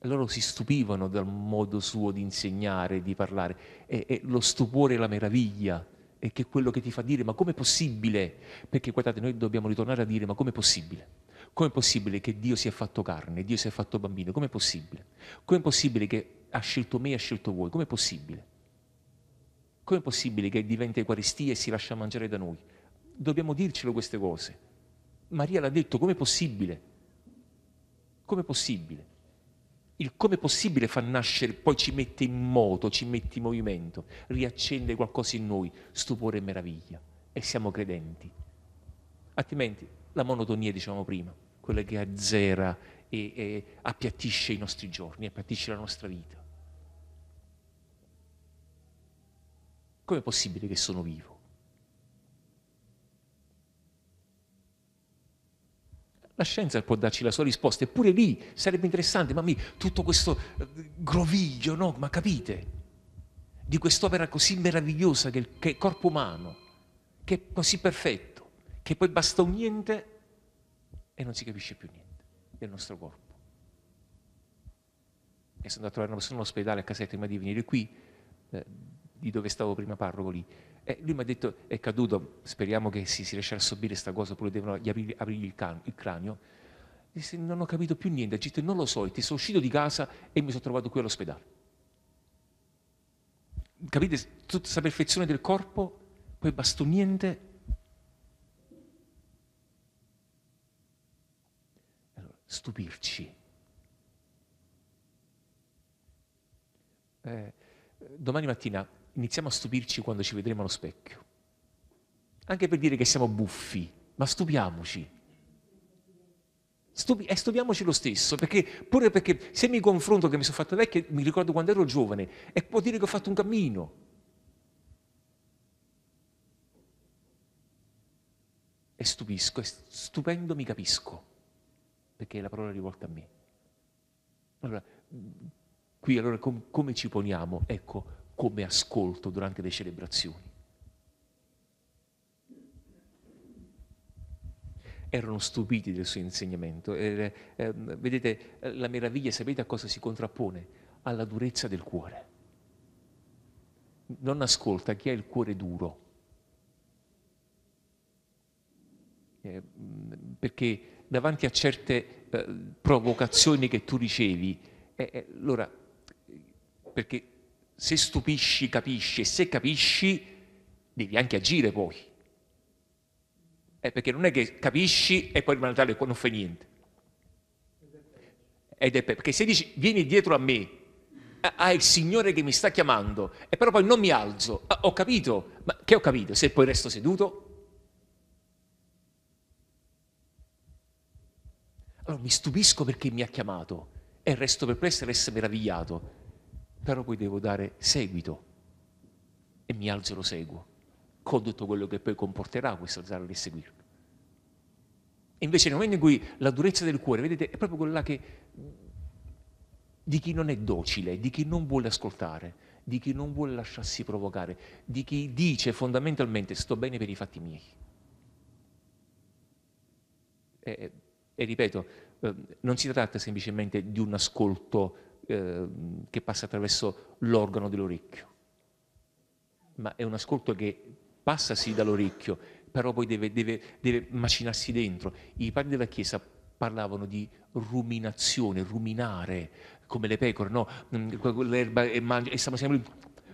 loro si stupivano dal modo suo di insegnare, di parlare, e, e lo stupore e la meraviglia, e che è quello che ti fa dire ma com'è possibile? Perché guardate, noi dobbiamo ritornare a dire ma com'è possibile? Com'è possibile che Dio sia fatto carne, Dio sia fatto bambino? Com'è possibile? Com'è possibile che ha scelto me e ha scelto voi? Com'è possibile? Com'è possibile che diventa Eucaristia e si lascia mangiare da noi? Dobbiamo dircelo queste cose. Maria l'ha detto, com'è possibile? Com'è possibile? il come è possibile fa nascere, poi ci mette in moto, ci mette in movimento, riaccende qualcosa in noi, stupore e meraviglia, e siamo credenti. Altrimenti la monotonia, dicevamo prima, quella che azzera e, e appiattisce i nostri giorni, appiattisce la nostra vita. Com'è possibile che sono vivo? La scienza può darci la sua risposta, eppure lì sarebbe interessante, ma mi, tutto questo eh, groviglio, no? Ma capite? Di quest'opera così meravigliosa che, che il corpo umano, che è così perfetto, che poi basta un niente e non si capisce più niente del nostro corpo. E sono andato a trovare una persona all'ospedale a casetta prima di venire qui, eh, di dove stavo prima parroco lì, e lui mi ha detto, è caduto, speriamo che si, si riesca a subire questa cosa, oppure devono aprire, aprirgli il, il cranio. Disse, non ho capito più niente, ha detto, non lo so, ti sono uscito di casa e mi sono trovato qui all'ospedale. Capite, tutta questa perfezione del corpo, poi bastò niente. Allora, stupirci. Eh, domani mattina iniziamo a stupirci quando ci vedremo allo specchio. Anche per dire che siamo buffi, ma stupiamoci. Stupi- e eh, stupiamoci lo stesso, perché pure perché se mi confronto che mi sono fatto vecchio, mi ricordo quando ero giovane, e può dire che ho fatto un cammino. E stupisco, e stupendo mi capisco, perché la parola è rivolta a me. Allora, qui allora com- come ci poniamo? Ecco, come ascolto durante le celebrazioni. Erano stupiti del suo insegnamento. Eh, eh, ehm, vedete, eh, la meraviglia, sapete a cosa si contrappone? Alla durezza del cuore. Non ascolta chi ha il cuore duro. Eh, perché davanti a certe eh, provocazioni che tu ricevi, eh, allora, perché se stupisci capisci e se capisci devi anche agire poi. Eh, perché non è che capisci e poi rimane tale non fai niente. Ed è perché se dici vieni dietro a me, ah, il Signore che mi sta chiamando, e però poi non mi alzo, ah, ho capito, ma che ho capito? Se poi resto seduto? Allora mi stupisco perché mi ha chiamato e resto perplesso e resto meravigliato però poi devo dare seguito e mi alzo e lo seguo, con tutto quello che poi comporterà questo alzare e seguirlo. E invece nel momento in cui la durezza del cuore, vedete, è proprio quella che, di chi non è docile, di chi non vuole ascoltare, di chi non vuole lasciarsi provocare, di chi dice fondamentalmente sto bene per i fatti miei. E, e ripeto, ehm, non si tratta semplicemente di un ascolto Ehm, che passa attraverso l'organo dell'orecchio, ma è un ascolto che passa sì dall'orecchio, però poi deve, deve, deve macinarsi dentro. I padri della Chiesa parlavano di ruminazione, ruminare, come le pecore, no? Mm, l'erba e, mangi- e stiamo sempre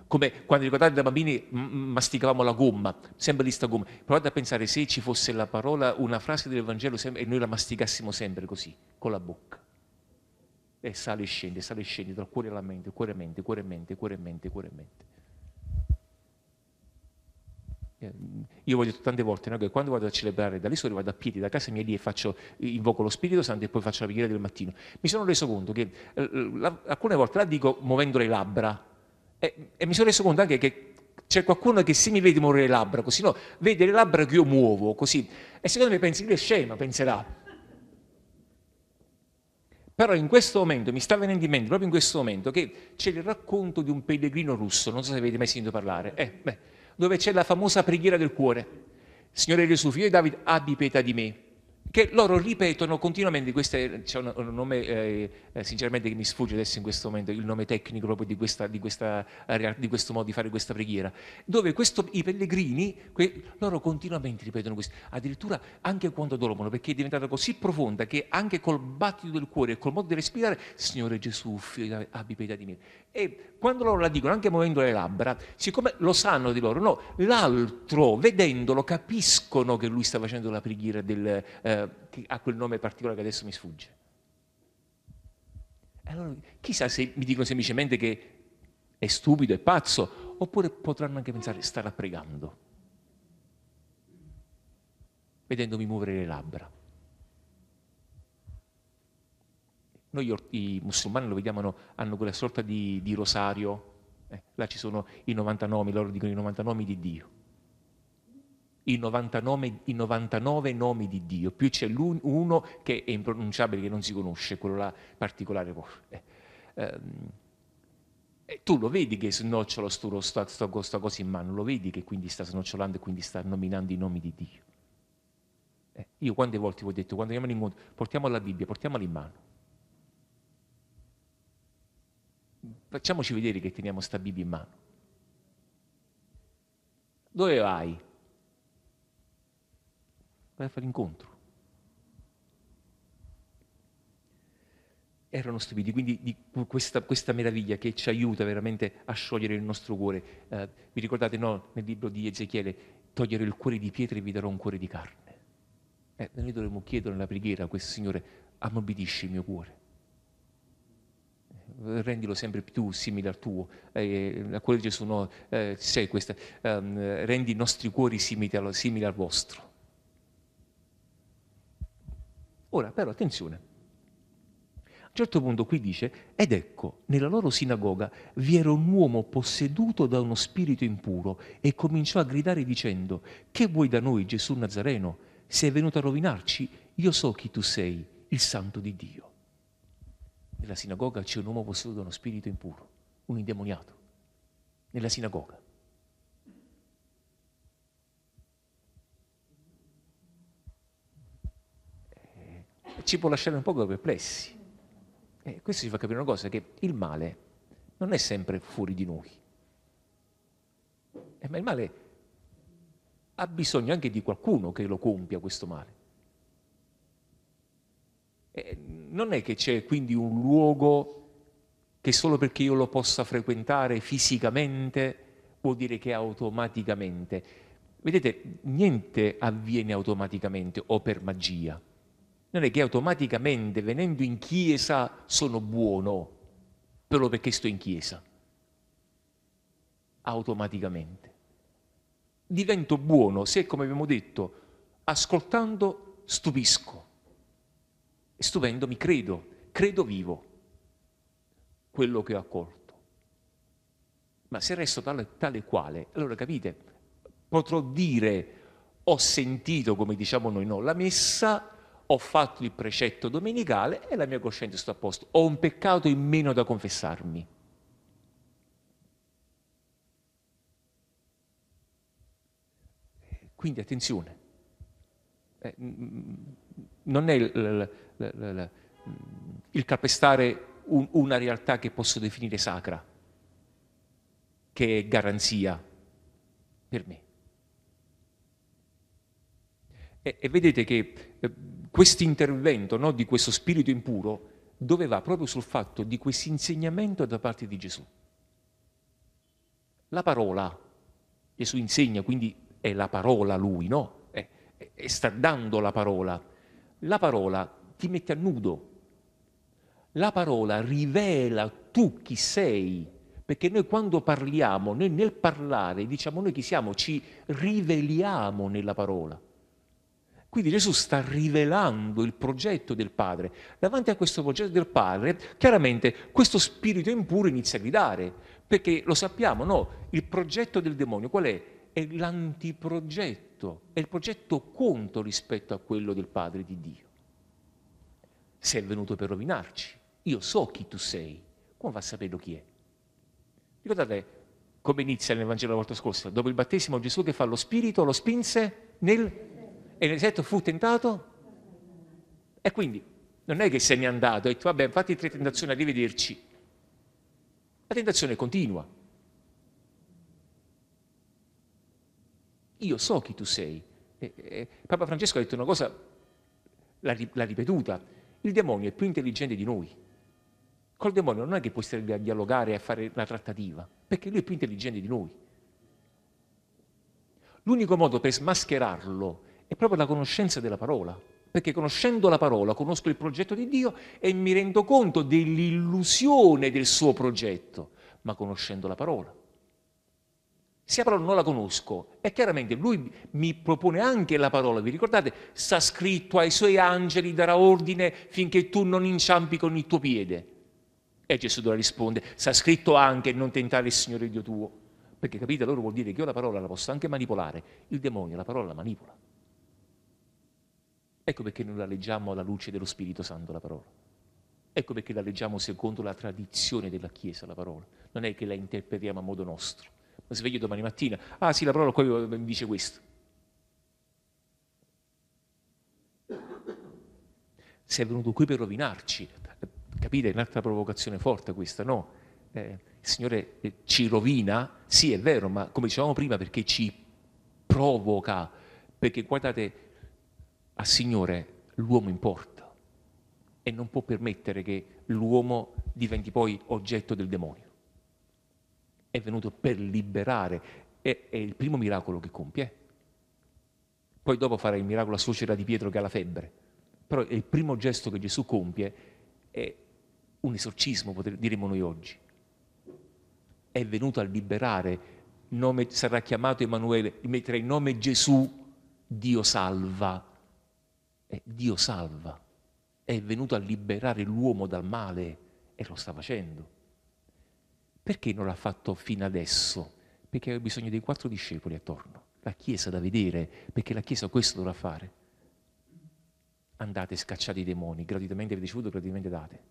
come quando ricordate da bambini masticavamo la gomma, sempre lì sta gomma. Provate a pensare se ci fosse la parola, una frase del Vangelo e noi la masticassimo sempre così, con la bocca e sale e scende, sale e scende dal cuore alla mente, cuore e mente, cuore e mente, cuore e mente, cuore e mente. Eh, io voglio tante volte no, che quando vado a celebrare dalle sole vado a piedi da casa mia lì e faccio, invoco lo Spirito Santo e poi faccio la preghiera del mattino. Mi sono reso conto che eh, la, alcune volte la dico muovendo le labbra e, e mi sono reso conto anche che c'è qualcuno che se mi vede muovere le labbra così, no, vede le labbra che io muovo così e secondo me pensi che è scema, penserà però in questo momento, mi sta venendo in mente proprio in questo momento, che c'è il racconto di un pellegrino russo, non so se avete mai sentito parlare, eh, beh, dove c'è la famosa preghiera del cuore. Signore Gesù, figlio di Davide, abbi pietà di me. Che loro ripetono continuamente questo è un nome eh, eh, sinceramente mi sfugge adesso in questo momento il nome tecnico proprio di, questa, di, questa, eh, di questo modo di fare questa preghiera, dove questo, i pellegrini, que, loro continuamente ripetono questo, addirittura anche quando dormono, perché è diventata così profonda che anche col battito del cuore e col modo di respirare, Signore Gesù, eh, abbi pietà di me. E quando loro la dicono, anche muovendo le labbra, siccome lo sanno di loro, no, l'altro, vedendolo, capiscono che lui sta facendo la preghiera del, eh, che ha quel nome particolare che adesso mi sfugge. Allora, chissà se mi dicono semplicemente che è stupido, è pazzo, oppure potranno anche pensare starà pregando, vedendomi muovere le labbra. Noi i musulmani lo vediamo, hanno, hanno quella sorta di, di rosario, eh, là ci sono i 90 nomi, loro dicono i 90 nomi di Dio i 99, i 99, nomi di Dio, più c'è uno che è impronunciabile, che non si conosce, quello là particolare. Boh, eh, eh, tu lo vedi che snocciola sto, sto, sto, cosa in mano, lo vedi che quindi sta snocciolando e quindi sta nominando i nomi di Dio. Eh, io quante volte vi ho detto, quando andiamo in all'incontro, portiamo la Bibbia, portiamola in mano. Facciamoci vedere che teniamo sta Bibbia in mano. Dove vai? vai a fare incontro. Erano stupiti quindi di questa, questa, meraviglia che ci aiuta veramente a sciogliere il nostro cuore. Eh, vi ricordate no, nel libro di Ezechiele, togliere il cuore di pietra e vi darò un cuore di carne. Eh, noi dovremmo chiedere nella preghiera a questo Signore, ammorbidisci il mio cuore eh, rendilo sempre più simile al tuo, eh, a quello di Gesù, no, eh, sei questa, um, rendi i nostri cuori simili al, simili al vostro. Ora, però, attenzione. A un certo punto qui dice, ed ecco, nella loro sinagoga vi era un uomo posseduto da uno spirito impuro e cominciò a gridare dicendo, che vuoi da noi Gesù Nazareno? Sei venuto a rovinarci? Io so chi tu sei, il santo di Dio. Nella sinagoga c'è un uomo posseduto da uno spirito impuro, un indemoniato, nella sinagoga. ci può lasciare un po' perplessi. E questo ci fa capire una cosa, che il male non è sempre fuori di noi, eh, ma il male ha bisogno anche di qualcuno che lo compia questo male. Eh, non è che c'è quindi un luogo che solo perché io lo possa frequentare fisicamente vuol dire che automaticamente. Vedete, niente avviene automaticamente o per magia non è che automaticamente venendo in chiesa sono buono, però perché sto in chiesa. Automaticamente. Divento buono se, come abbiamo detto, ascoltando stupisco. E stupendo mi credo, credo vivo quello che ho accolto. Ma se resto tale, tale quale, allora capite, potrò dire ho sentito, come diciamo noi no, la messa ho fatto il precetto domenicale e la mia coscienza sta a posto, ho un peccato in meno da confessarmi. Quindi attenzione, eh, non è il, calpestare una realtà che posso definire sacra, che è garanzia per me. E, e vedete che eh, questo intervento no, di questo spirito impuro doveva proprio sul fatto di questo insegnamento da parte di Gesù. La parola, Gesù insegna, quindi è la parola lui, no? È, è, è sta dando la parola. La parola ti mette a nudo. La parola rivela tu chi sei, perché noi quando parliamo, noi nel parlare diciamo noi chi siamo, ci riveliamo nella parola. Quindi Gesù sta rivelando il progetto del Padre. Davanti a questo progetto del Padre, chiaramente questo spirito impuro inizia a gridare, perché lo sappiamo, no? Il progetto del demonio qual è? È l'antiprogetto, è il progetto contro rispetto a quello del Padre di Dio. Sei venuto per rovinarci. Io so chi tu sei. Come va a sapere chi è? Ricordate come inizia nel Vangelo la volta scorsa? Dopo il battesimo Gesù che fa lo spirito, lo spinse nel e nel deserto fu tentato e quindi non è che se n'è andato e ha detto vabbè fatti tre tentazioni arrivederci la tentazione continua io so chi tu sei e, e, Papa Francesco ha detto una cosa l'ha, l'ha ripetuta il demonio è più intelligente di noi col demonio non è che puoi stare a dialogare e a fare una trattativa, perché lui è più intelligente di noi. L'unico modo per smascherarlo è proprio la conoscenza della parola, perché conoscendo la parola conosco il progetto di Dio e mi rendo conto dell'illusione del suo progetto, ma conoscendo la parola. Se la parola non la conosco, e chiaramente lui mi propone anche la parola, vi ricordate? Sta scritto ai suoi angeli darà ordine finché tu non inciampi con il tuo piede. E Gesù la risponde, sta scritto anche non tentare il Signore Dio tuo. Perché capite, allora vuol dire che io la parola la posso anche manipolare, il demonio la parola la manipola. Ecco perché noi la leggiamo alla luce dello Spirito Santo la parola. Ecco perché la leggiamo secondo la tradizione della Chiesa la parola. Non è che la interpretiamo a modo nostro. Ma sveglio domani mattina, ah sì, la parola qua mi dice questo. Sei venuto qui per rovinarci. Capite? È un'altra provocazione forte questa, no? Eh, il Signore eh, ci rovina, sì è vero, ma come dicevamo prima perché ci provoca, perché guardate, al Signore l'uomo importa e non può permettere che l'uomo diventi poi oggetto del demonio. È venuto per liberare, è, è il primo miracolo che compie. Poi dopo farà il miracolo a suocera di Pietro che ha la febbre, però il primo gesto che Gesù compie è un esorcismo, diremmo noi oggi. È venuto a liberare, nome, sarà chiamato Emanuele, metterà il nome Gesù, Dio salva e eh, Dio salva, è venuto a liberare l'uomo dal male e lo sta facendo. Perché non l'ha fatto fino adesso? Perché aveva bisogno dei quattro discepoli attorno, la Chiesa da vedere, perché la Chiesa questo dovrà fare. Andate, scacciate i demoni, gratuitamente avete ricevuto, gratuitamente date.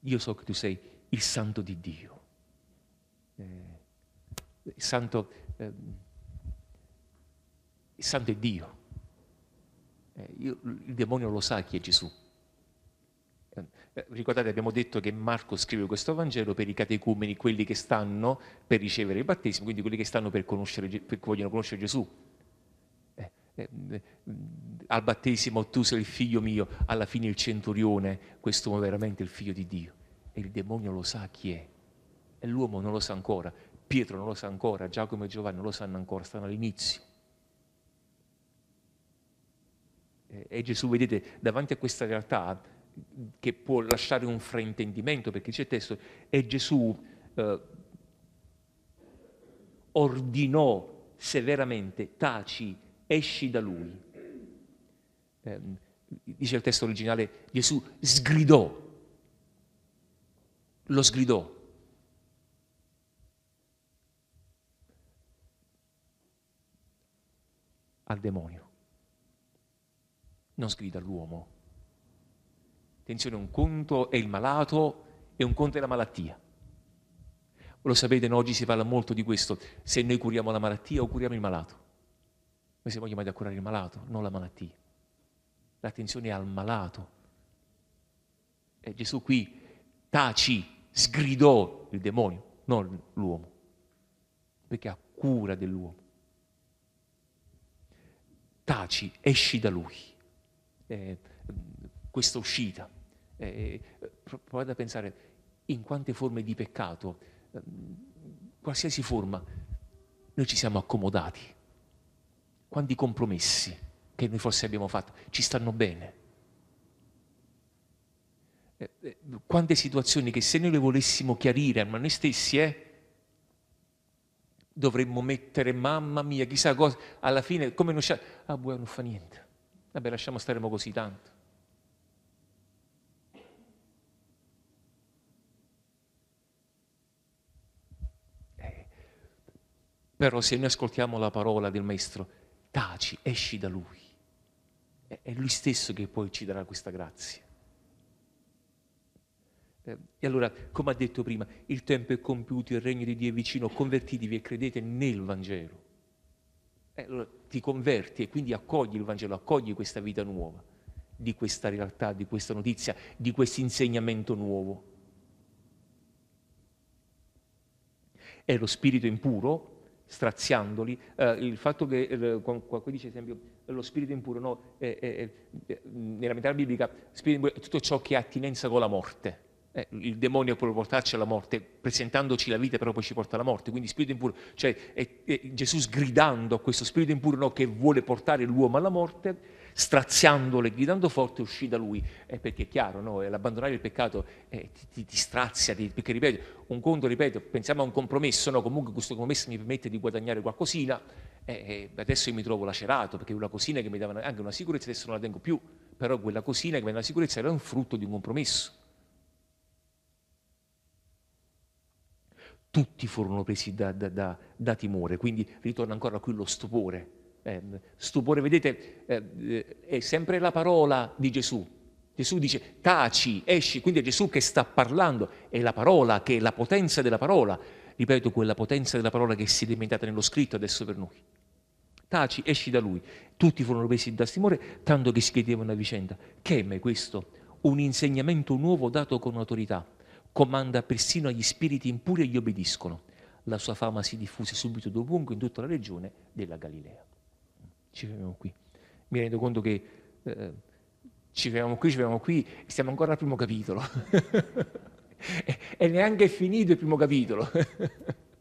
Io so che tu sei il santo di Dio il santo, eh, il santo è Dio. Eh, io, il demonio lo sa chi è Gesù. Ehm, eh, ricordate, abbiamo detto che Marco scrive questo Vangelo per i catecumeni, quelli che stanno per ricevere il battesimo, quindi quelli che stanno per conoscere, perché vogliono conoscere Gesù. Eh, eh, al battesimo tu sei il figlio mio, alla fine il centurione, questo è veramente il figlio di Dio. E il demonio lo sa chi è, e l'uomo non lo sa ancora, Pietro non lo sa ancora, Giacomo e Giovanni non lo sanno ancora, stanno all'inizio. E Gesù, vedete, davanti a questa realtà che può lasciare un fraintendimento, perché dice il testo, e Gesù eh, ordinò severamente, taci, esci da lui. Eh, dice il testo originale, Gesù sgridò, lo sgridò. al demonio. Non sgrida all'uomo. Attenzione, un conto è il malato e un conto è la malattia. Lo sapete, no? oggi si parla molto di questo, se noi curiamo la malattia o curiamo il malato. Noi siamo chiamati a curare il malato, non la malattia. L'attenzione è al malato. E Gesù qui taci, sgridò il demonio, non l'uomo, perché ha cura dell'uomo taci, esci da lui. Eh, questa uscita. Eh, eh provate a pensare in quante forme di peccato, ehm, qualsiasi forma, noi ci siamo accomodati. Quanti compromessi che noi forse abbiamo fatto ci stanno bene. Eh, eh, quante situazioni che se noi le volessimo chiarire a noi stessi, eh, dovremmo mettere, mamma mia, chissà cosa, alla fine come non c'è, ah buono, non fa niente, vabbè lasciamo staremo così tanto. Eh, però se noi ascoltiamo la parola del Maestro, taci, esci da Lui. È Lui stesso che poi ci darà questa grazia. Eh, e allora, come ha detto prima, il tempo è compiuto, il regno di Dio è vicino, convertitevi e credete nel Vangelo. E eh, allora ti converti e quindi accogli il Vangelo, accogli questa vita nuova, di questa realtà, di questa notizia, di questo insegnamento nuovo. E lo spirito impuro, straziandoli, eh, il fatto che, eh, qua, dice esempio, lo spirito impuro, no, eh, nella metà biblica, spirito impuro è tutto ciò che ha attinenza con la morte eh, il demonio può portarci alla morte, presentandoci la vita, però poi ci porta alla morte. Quindi spirito impuro, cioè è, è Gesù sgridando a questo spirito impuro no, che vuole portare l'uomo alla morte, straziandolo e gridando forte, uscì da lui. Eh, perché è chiaro, no? l'abbandonare il peccato eh, ti, ti, ti, strazia, ti, perché ripeto, un conto, ripeto, pensiamo a un compromesso, no? comunque questo compromesso mi permette di guadagnare qualcosina, eh, eh, adesso io mi trovo lacerato, perché una cosina che mi dava anche una sicurezza adesso non la tengo più, però quella cosina che mi dava una sicurezza era un frutto di un compromesso tutti furono presi da, da, da, da timore, quindi ritorna ancora qui lo stupore. Eh, stupore, vedete, eh, è sempre la parola di Gesù. Gesù dice taci, esci, quindi è Gesù che sta parlando, è la parola, che è la potenza della parola. Ripeto, quella potenza della parola che si è diventata nello scritto adesso per noi. Taci, esci da lui. Tutti furono presi da timore, tanto che si chiedevano a vicenda, che è questo? Un insegnamento nuovo dato con autorità comanda persino agli spiriti impuri e gli obbediscono. La sua fama si diffuse subito dovunque, in tutta la regione della Galilea. Ci fermiamo qui. Mi rendo conto che eh, ci fermiamo qui, ci fermiamo qui, siamo ancora al primo capitolo. [LAUGHS] e, neanche è finito il primo capitolo. [LAUGHS]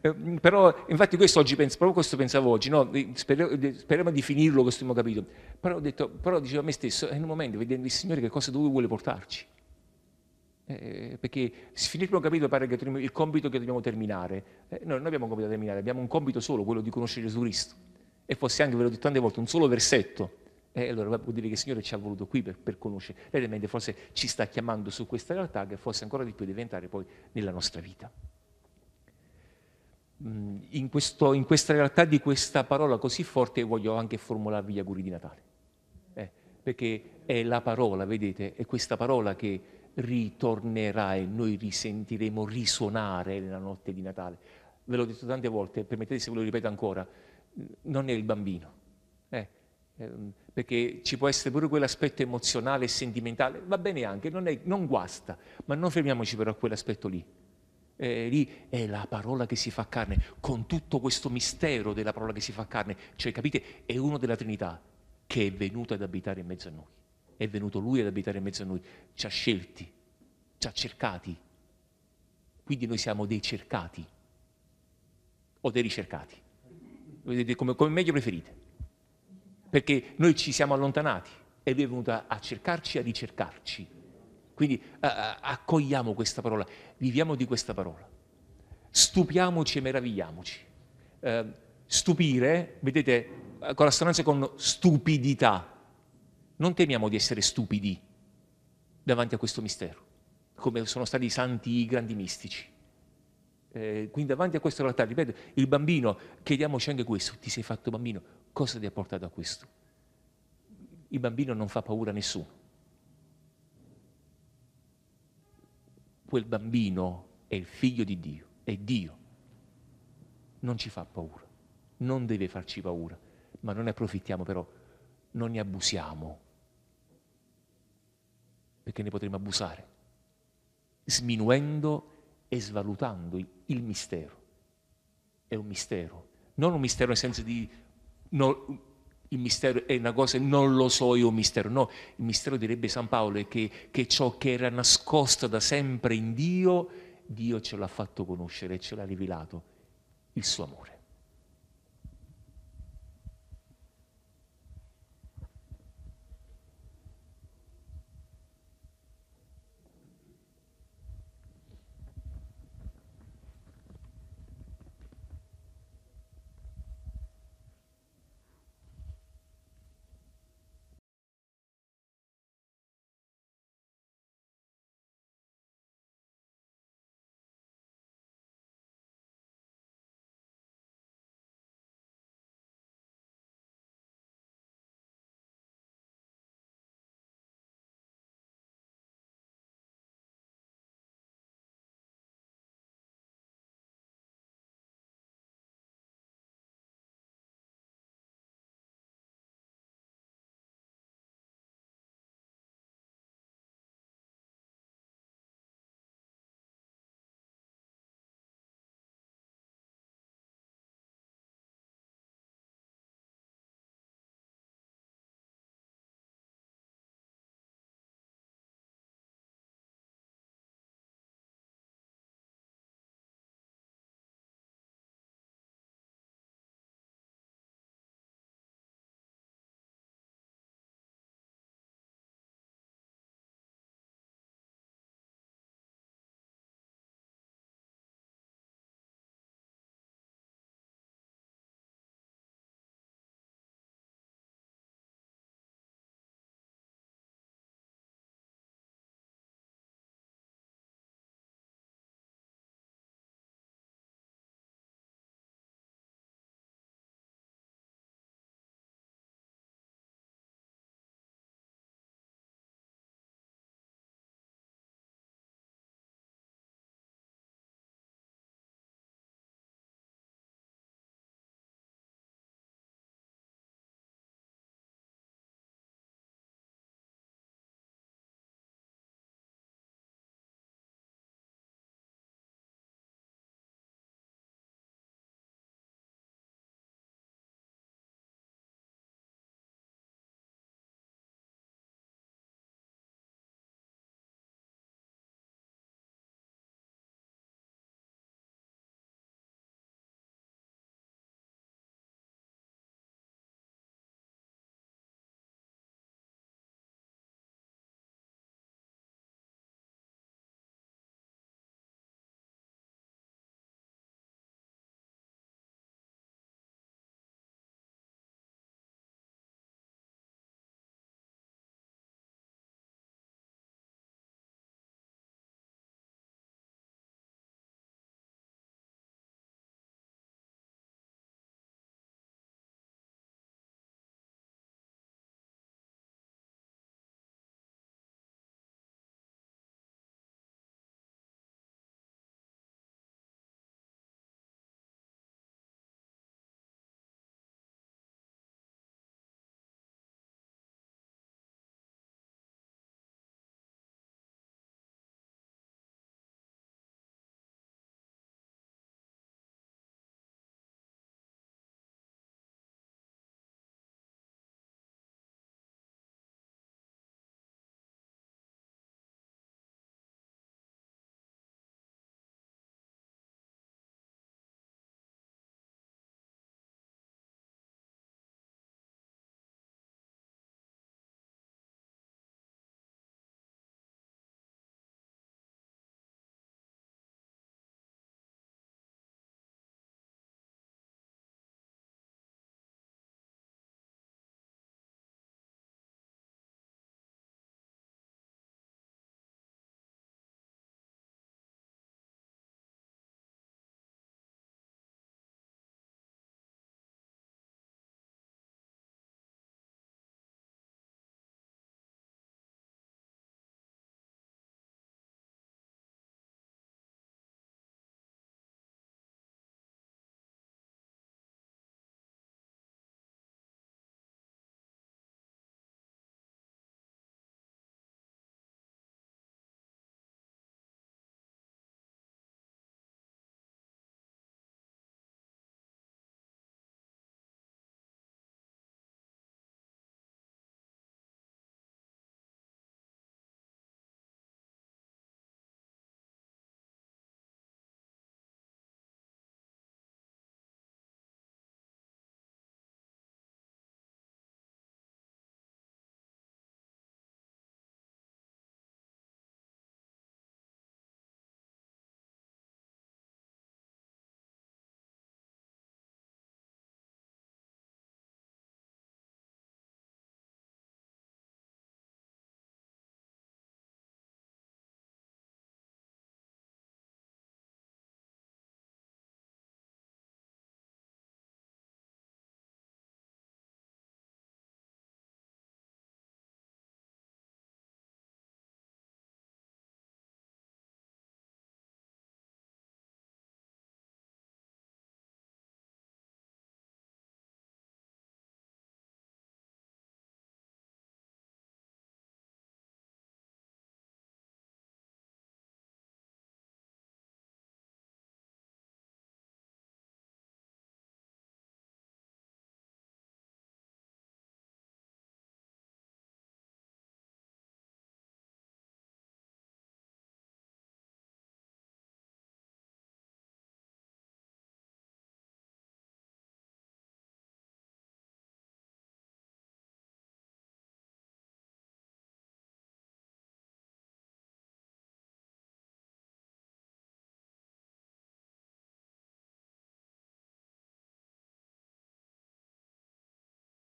Eh, mm, però infatti questo oggi penso, proprio questo pensavo oggi, no? speriamo, di finirlo questo primo capitolo, però ho detto, però dicevo a me stesso, è un momento, vedendo il Signore che cosa dove vuole portarci. Eh, eh, perché si finisce un capitolo pare che il compito che dobbiamo terminare. Eh, noi non abbiamo un compito da terminare, abbiamo un compito solo, quello di conoscere Gesù Cristo. E forse anche, ve l'ho detto tante volte, un solo versetto. E eh, allora vuol dire che il Signore ci ha voluto qui per, per conoscere. Veramente forse ci sta chiamando su questa realtà che forse ancora di più deve entrare poi nella nostra vita. Mm, in, questo, in, questa realtà di questa parola così forte voglio anche formularvi gli auguri di Natale. Eh, perché è la parola, vedete, è questa parola che ritornerà e noi risentiremo risuonare nella notte di Natale. Ve l'ho detto tante volte, permettete se ve lo ripeto ancora, non è il bambino, eh, ehm, perché ci può essere pure quell'aspetto emozionale e sentimentale, va bene anche, non, è, non guasta, ma non fermiamoci però a quell'aspetto lì. Eh, lì è la parola che si fa carne, con tutto questo mistero della parola che si fa carne, cioè capite, è uno della Trinità che è venuta ad abitare in mezzo a noi è venuto Lui ad abitare in mezzo a noi, ci ha scelti, ci ha cercati. Quindi noi siamo dei cercati o dei ricercati, vedete come, come meglio preferite, perché noi ci siamo allontanati e Lui è venuto a, a cercarci, a ricercarci. Quindi a, accogliamo questa parola, viviamo di questa parola, stupiamoci e meravigliamoci. Eh, stupire, vedete, con la con stupidità, non temiamo di essere stupidi davanti a questo mistero, come sono stati i santi i grandi mistici. Eh, quindi davanti a questa realtà, ripeto, il bambino, chiediamoci anche questo, ti sei fatto bambino, cosa ti ha portato a questo? Il bambino non fa paura a nessuno. Quel bambino è il figlio di Dio, è Dio. Non ci fa paura, non deve farci paura, ma non ne approfittiamo però, non ne abusiamo perché ne potremmo abusare, sminuendo e svalutando il mistero. È un mistero, non un mistero nel senso di no, il mistero è una cosa, non lo so io un mistero, no, il mistero direbbe San Paolo è che, che ciò che era nascosto da sempre in Dio, Dio ce l'ha fatto conoscere, e ce l'ha rivelato, il suo amore.